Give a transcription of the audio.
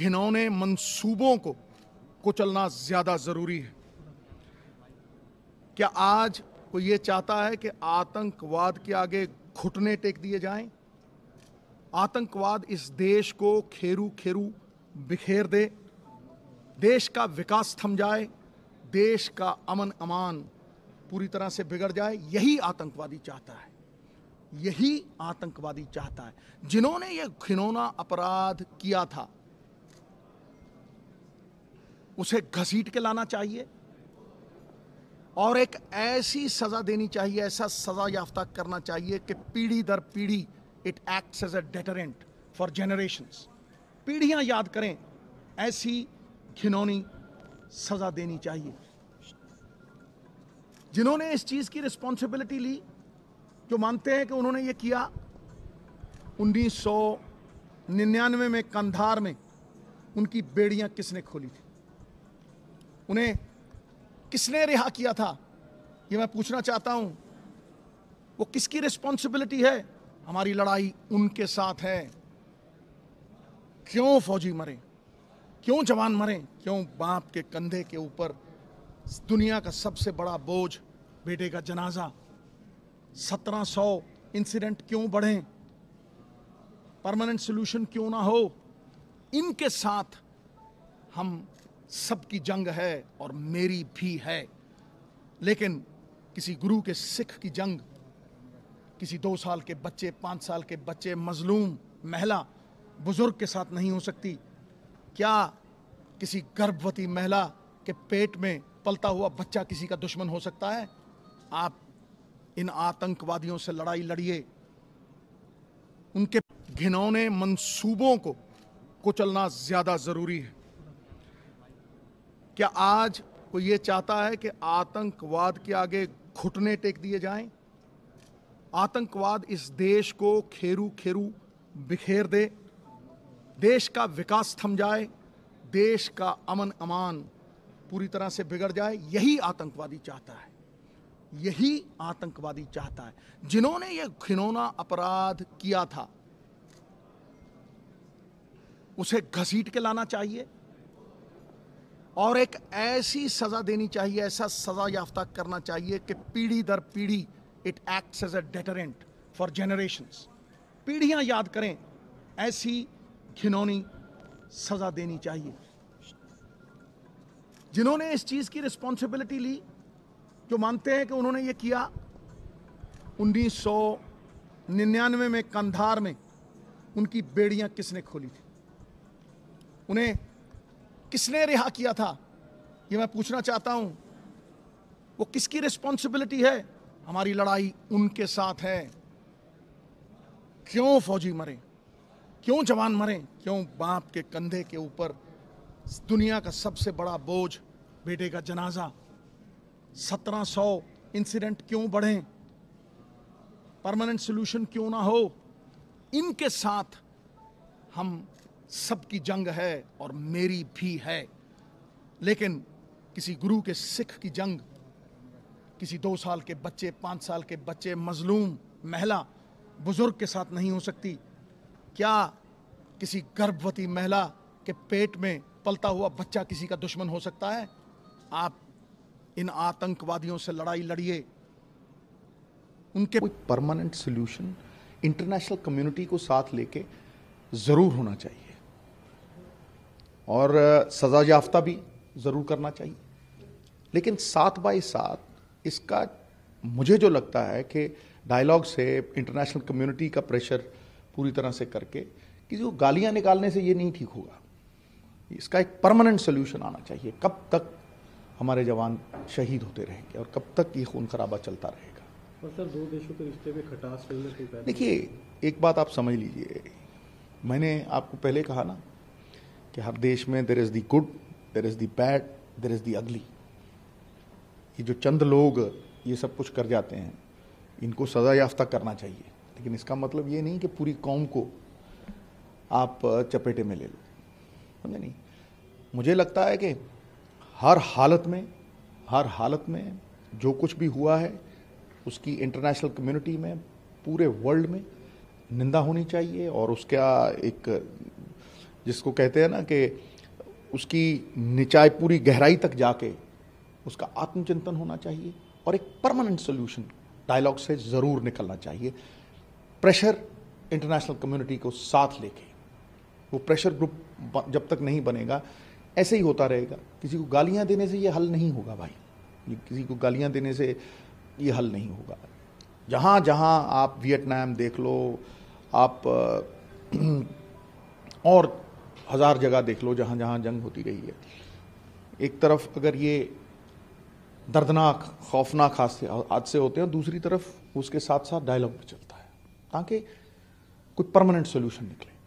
घिनौने मंसूबों को कुचलना ज़्यादा ज़रूरी है क्या आज कोई ये चाहता है कि आतंकवाद के आगे घुटने टेक दिए जाएं? आतंकवाद इस देश को खेरू खेरू बिखेर दे देश का विकास थम जाए देश का अमन अमान पूरी तरह से बिगड़ जाए यही आतंकवादी चाहता है यही आतंकवादी चाहता है जिन्होंने ये घिनौना अपराध किया था उसे घसीट के लाना चाहिए और एक ऐसी सज़ा देनी चाहिए ऐसा सज़ा याफ्ता करना चाहिए कि पीढ़ी दर पीढ़ी it acts as a deterrent for generations पीढ़ियां याद करें ऐसी घिनौनी सज़ा देनी चाहिए जिन्होंने इस चीज़ की रिस्पॉन्सिबिलिटी ली जो मानते हैं कि उन्होंने ये किया 1999 में कंधार में उनकी बेड़ियां किसने खोली थी उन्हें किसने रिहा किया था ये मैं पूछना चाहता हूं वो किसकी रिस्पॉन्सिबिलिटी है हमारी लड़ाई उनके साथ है क्यों फौजी मरे क्यों जवान मरे क्यों बाप के कंधे के ऊपर दुनिया का सबसे बड़ा बोझ बेटे का जनाजा सत्रह सौ इंसिडेंट क्यों बढ़े परमानेंट सोल्यूशन क्यों ना हो इनके साथ हम सबकी जंग है और मेरी भी है लेकिन किसी गुरु के सिख की जंग किसी दो साल के बच्चे पाँच साल के बच्चे मजलूम महिला बुज़ुर्ग के साथ नहीं हो सकती क्या किसी गर्भवती महिला के पेट में पलता हुआ बच्चा किसी का दुश्मन हो सकता है आप इन आतंकवादियों से लड़ाई लड़िए उनके घिनौने मंसूबों को कुचलना ज़्यादा ज़रूरी है क्या आज कोई ये चाहता है कि आतंकवाद के आगे घुटने टेक दिए जाएं? आतंकवाद इस देश को खेरू खेरू बिखेर दे देश का विकास थम जाए देश का अमन अमान पूरी तरह से बिगड़ जाए यही आतंकवादी चाहता है यही आतंकवादी चाहता है जिन्होंने यह घिनौना अपराध किया था उसे घसीट के लाना चाहिए और एक ऐसी सज़ा देनी चाहिए ऐसा सज़ा याफ्ता करना चाहिए कि पीढ़ी दर पीढ़ी it acts as a deterrent for generation पीढ़ियाँ याद करें ऐसी घिनौनी सज़ा देनी चाहिए जिन्होंने इस चीज़ की रिस्पॉन्सिबिलिटी ली जो मानते हैं कि उन्होंने ये किया 1999 में कंधार में उनकी बेड़ियां किसने खोली थी उन्हें किसने रिहा किया था ये मैं पूछना चाहता हूं वो किसकी रिस्पॉन्सिबिलिटी है हमारी लड़ाई उनके साथ है क्यों फौजी मरे क्यों जवान मरे क्यों बाप के कंधे के ऊपर दुनिया का सबसे बड़ा बोझ बेटे का जनाजा सत्रह सौ इंसिडेंट क्यों बढ़े परमानेंट सोल्यूशन क्यों ना हो इनके साथ हम सबकी जंग है और मेरी भी है लेकिन किसी गुरु के सिख की जंग किसी दो साल के बच्चे पाँच साल के बच्चे मजलूम महिला बुज़ुर्ग के साथ नहीं हो सकती क्या किसी गर्भवती महिला के पेट में पलता हुआ बच्चा किसी का दुश्मन हो सकता है आप इन आतंकवादियों से लड़ाई लड़िए उनके कोई परमानेंट सोल्यूशन इंटरनेशनल कम्युनिटी को साथ लेके ज़रूर होना चाहिए और सजा याफ्ता भी ज़रूर करना चाहिए लेकिन साथ बाई साथ इसका मुझे जो लगता है कि डायलॉग से इंटरनेशनल कम्युनिटी का प्रेशर पूरी तरह से करके कि जो गालियां निकालने से ये नहीं ठीक होगा इसका एक परमानेंट सोल्यूशन आना चाहिए कब तक हमारे जवान शहीद होते रहेंगे और कब तक ये खून खराबा चलता रहेगा सर दो देशों के रिश्ते में खटास देखिए एक बात आप समझ लीजिए मैंने आपको पहले कहा ना कि हर देश में there is the good there is the bad there is the अगली ये जो चंद लोग ये सब कुछ कर जाते हैं इनको सज़ा याफ्ता करना चाहिए लेकिन इसका मतलब ये नहीं कि पूरी कौम को आप चपेटे में ले लो समझे नहीं मुझे लगता है कि हर हालत में हर हालत में जो कुछ भी हुआ है उसकी इंटरनेशनल कम्युनिटी में पूरे वर्ल्ड में निंदा होनी चाहिए और उसका एक जिसको कहते हैं ना कि उसकी निचाई पूरी गहराई तक जाके उसका आत्मचिंतन होना चाहिए और एक परमानेंट सोल्यूशन डायलॉग से ज़रूर निकलना चाहिए प्रेशर इंटरनेशनल कम्युनिटी को साथ लेके वो प्रेशर ग्रुप जब तक नहीं बनेगा ऐसे ही होता रहेगा किसी को गालियां देने से ये हल नहीं होगा भाई किसी को गालियां देने से ये हल नहीं होगा जहाँ जहाँ आप वियतनाम देख लो आप और हजार जगह देख लो जहां जहां जंग होती रही है एक तरफ अगर ये दर्दनाक खौफनाक हादसे हादसे होते हैं दूसरी तरफ उसके साथ साथ डायलॉग भी चलता है ताकि कुछ परमानेंट सोल्यूशन निकले